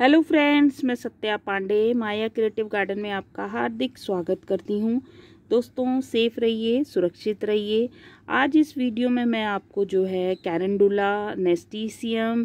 hello friends मैं Satya Pandey Maya creative garden में आपका हार्दिक स्वागत करती हूँ दोस्तों सेफ रहिए सुरक्षित रहिए आज इस वीडियो में मैं आपको जो है कैरेंडुला नेस्टीसियम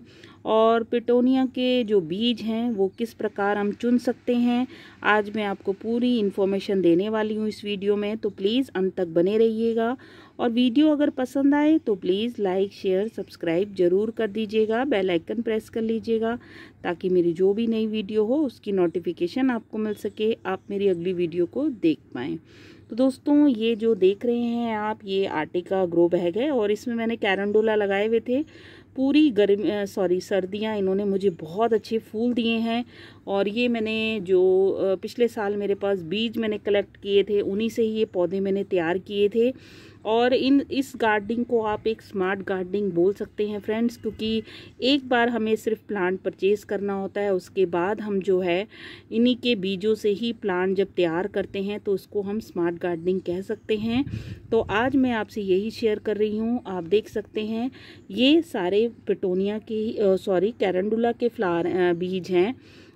और पिटोनिया के जो बीज हैं वो किस प्रकार हम चुन सकते हैं आज मैं आपको पूरी इन्फॉर्मेशन देने वाली हूँ इस वीडियो में तो प्लीज़ अंत तक बने रहिएगा और वीडियो अगर पसंद आए तो प्लीज़ लाइक शेयर सब्सक्राइब ज़रूर कर दीजिएगा बेल आइकन प्रेस कर लीजिएगा ताकि मेरी जो भी नई वीडियो हो उसकी नोटिफिकेशन आपको मिल सके आप मेरी अगली वीडियो को देख पाएँ तो दोस्तों ये जो देख रहे हैं आप ये आटे का ग्रो बैग है और इसमें मैंने कैरंडोला लगाए हुए थे पूरी गर्मी सॉरी सर्दियाँ इन्होंने मुझे बहुत अच्छे फूल दिए हैं और ये मैंने जो पिछले साल मेरे पास बीज मैंने कलेक्ट किए थे उन्हीं से ही ये पौधे मैंने तैयार किए थे और इन इस गार्डनिंग को आप एक स्मार्ट गार्डनिंग बोल सकते हैं फ्रेंड्स क्योंकि एक बार हमें सिर्फ प्लांट परचेज़ करना होता है उसके बाद हम जो है इन्हीं के बीजों से ही प्लांट जब तैयार करते हैं तो उसको हम स्मार्ट गार्डनिंग कह सकते हैं तो आज मैं आपसे यही शेयर कर रही हूँ आप देख सकते हैं ये सारे पिटोनिया के सॉरी कैरंडुला के फ्लार बीज हैं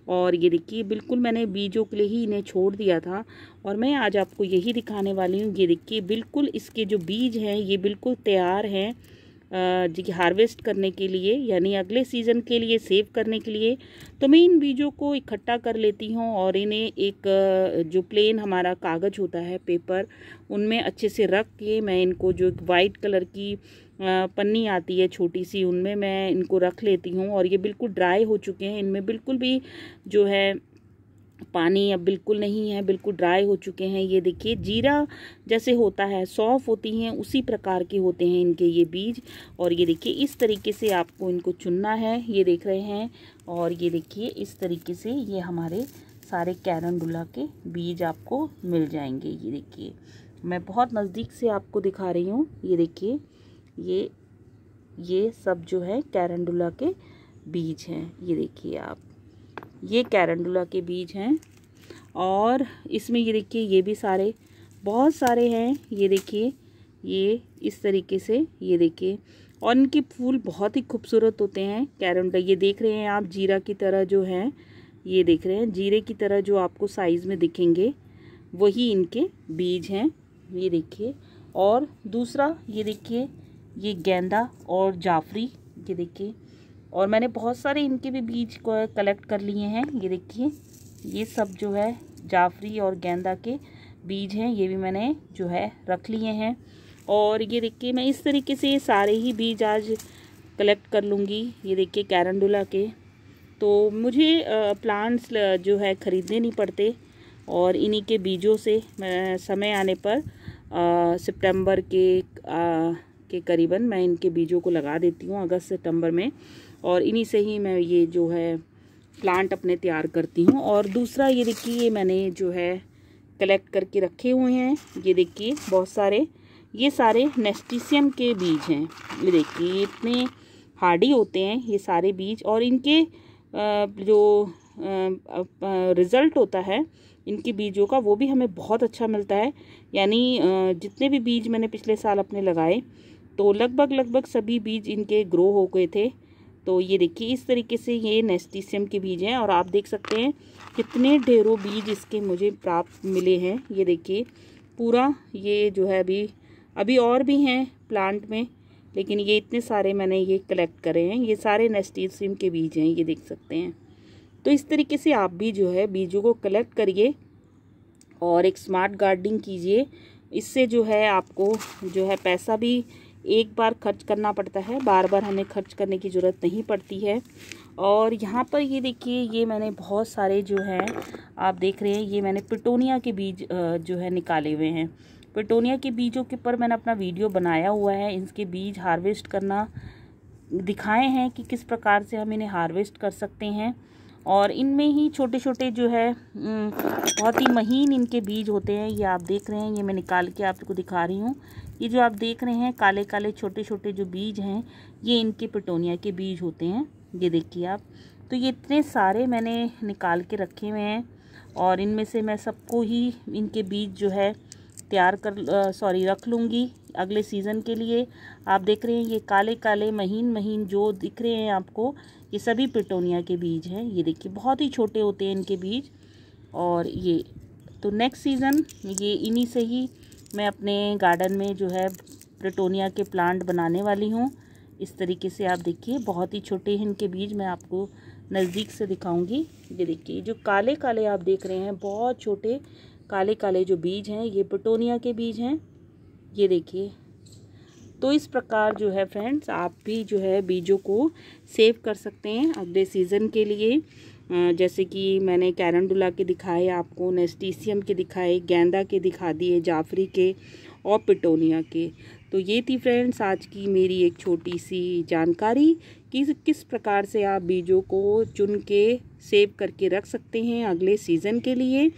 और ये देखिए बिल्कुल मैंने बीजों के लिए ही इन्हें छोड़ दिया था और मैं आज आपको यही दिखाने वाली हूँ ये देखिए बिल्कुल इसके जो बीज हैं ये बिल्कुल तैयार हैं जी हार्वेस्ट करने के लिए यानी अगले सीज़न के लिए सेव करने के लिए तो मैं इन बीजों को इकट्ठा कर लेती हूँ और इन्हें एक जो प्लेन हमारा कागज़ होता है पेपर उनमें अच्छे से रख के मैं इनको जो एक वाइट कलर की पन्नी आती है छोटी सी उनमें मैं इनको रख लेती हूँ और ये बिल्कुल ड्राई हो चुके हैं इनमें बिल्कुल भी जो है पानी अब बिल्कुल नहीं है बिल्कुल ड्राई हो चुके हैं ये देखिए जीरा जैसे होता है सौफ होती हैं उसी प्रकार के होते हैं इनके ये बीज और ये देखिए इस तरीके से आपको इनको चुनना है ये देख रहे हैं और ये देखिए इस तरीके से ये हमारे सारे कैरनडुल्ला के बीज आपको मिल जाएंगे ये देखिए मैं बहुत नज़दीक से आपको दिखा रही हूँ ये देखिए ये ये सब जो है कैरनडुल्ला के बीज हैं ये देखिए आप ये कैरंडुला के बीज हैं और इसमें ये देखिए ये भी सारे बहुत सारे हैं ये देखिए ये इस तरीके से ये देखिए और इनके फूल बहुत ही खूबसूरत होते हैं कैरंडा ये देख रहे हैं आप जीरा की तरह जो है ये देख रहे हैं जीरे की तरह जो आपको साइज़ में दिखेंगे वही इनके बीज हैं ये देखिए और दूसरा ये देखिए ये गेंदा और जाफरी ये देखिए और मैंने बहुत सारे इनके भी बीज को कलेक्ट कर लिए हैं ये देखिए ये सब जो है जाफरी और गेंदा के बीज हैं ये भी मैंने जो है रख लिए हैं और ये देखिए मैं इस तरीके से ये सारे ही बीज आज कलेक्ट कर लूँगी ये देखिए कैरंडुला के तो मुझे प्लांट्स जो है ख़रीदने नहीं पड़ते और इन्हीं के बीजों से समय आने पर सितंबर के आ, के करीबन मैं इनके बीजों को लगा देती हूँ अगस्त सितंबर में और इन्हीं से ही मैं ये जो है प्लांट अपने तैयार करती हूँ और दूसरा ये देखिए ये मैंने जो है कलेक्ट करके रखे हुए हैं ये देखिए बहुत सारे ये सारे नेस्टिसियम के बीज हैं ये देखिए इतने हार्डी होते हैं ये सारे बीज और इनके जो रिज़ल्ट होता है इनके बीजों का वो भी हमें बहुत अच्छा मिलता है यानी जितने भी बीज मैंने पिछले साल अपने लगाए तो लगभग लगभग सभी बीज इनके ग्रो हो गए थे तो ये देखिए इस तरीके से ये नेस्टिसियम के बीज हैं और आप देख सकते हैं कितने ढेरों बीज इसके मुझे प्राप्त मिले हैं ये देखिए पूरा ये जो है अभी अभी और भी हैं प्लांट में लेकिन ये इतने सारे मैंने ये कलेक्ट करे हैं ये सारे नेस्टिसियम के बीज हैं ये देख सकते हैं तो इस तरीके से आप भी जो है बीजों को कलेक्ट करिए और एक स्मार्ट गार्डनिंग कीजिए इससे जो है आपको जो है पैसा भी एक बार खर्च करना पड़ता है बार बार हमें खर्च करने की ज़रूरत नहीं पड़ती है और यहाँ पर ये देखिए ये मैंने बहुत सारे जो हैं आप देख रहे हैं ये मैंने पिटोनिया के बीज जो है निकाले हुए हैं पिटोनिया के बीजों के ऊपर मैंने अपना वीडियो बनाया हुआ है इनके बीज हार्वेस्ट करना दिखाए हैं कि किस प्रकार से हम इन्हें हार्वेस्ट कर सकते हैं और इनमें ही छोटे छोटे जो है बहुत ही महीन इनके बीज होते हैं ये आप देख रहे हैं ये मैं निकाल के आपको दिखा रही हूँ ये जो आप देख रहे हैं काले काले छोटे छोटे जो बीज हैं ये इनके पिटोनिया के बीज होते हैं ये देखिए आप तो ये इतने सारे मैंने निकाल के रखे हुए हैं और इनमें से मैं सबको ही इनके बीज जो है तैयार कर सॉरी रख लूँगी अगले सीज़न के लिए आप देख रहे हैं ये काले काले महीन महीन जो दिख रहे हैं आपको ये सभी पिटोनिया के बीज हैं ये देखिए बहुत ही छोटे होते हैं इनके बीज और ये तो नेक्स्ट सीज़न ये इन्हीं से ही मैं अपने गार्डन में जो है प्रटोनिया के प्लांट बनाने वाली हूँ इस तरीके से आप देखिए बहुत ही छोटे हैं इनके बीज मैं आपको नज़दीक से दिखाऊंगी ये देखिए जो काले काले आप देख रहे हैं बहुत छोटे काले काले जो बीज हैं ये प्रटोनिया के बीज हैं ये देखिए तो इस प्रकार जो है फ्रेंड्स आप भी जो है बीजों को सेव कर सकते हैं अगले सीज़न के लिए जैसे कि मैंने कैरंडुला के दिखाए आपको नेस्टीसियम के दिखाए गेंदा के दिखा दिए जाफरी के और पिटोनिया के तो ये थी फ्रेंड्स आज की मेरी एक छोटी सी जानकारी कि किस प्रकार से आप बीजों को चुन के सेव करके रख सकते हैं अगले सीज़न के लिए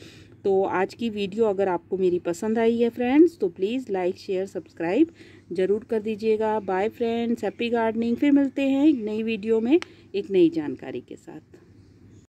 तो आज की वीडियो अगर आपको मेरी पसंद आई है फ्रेंड्स तो प्लीज़ लाइक शेयर सब्सक्राइब ज़रूर कर दीजिएगा बाय फ्रेंड्स हैप्पी गार्डनिंग फिर मिलते हैं एक नई वीडियो में एक नई जानकारी के साथ